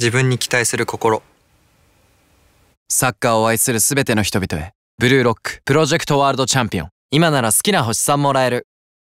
自分に期待する心サッカーを愛する全ての人々へ「ブルーロックプロジェクトワールドチャンピオン」今なら好きな星さんもらえる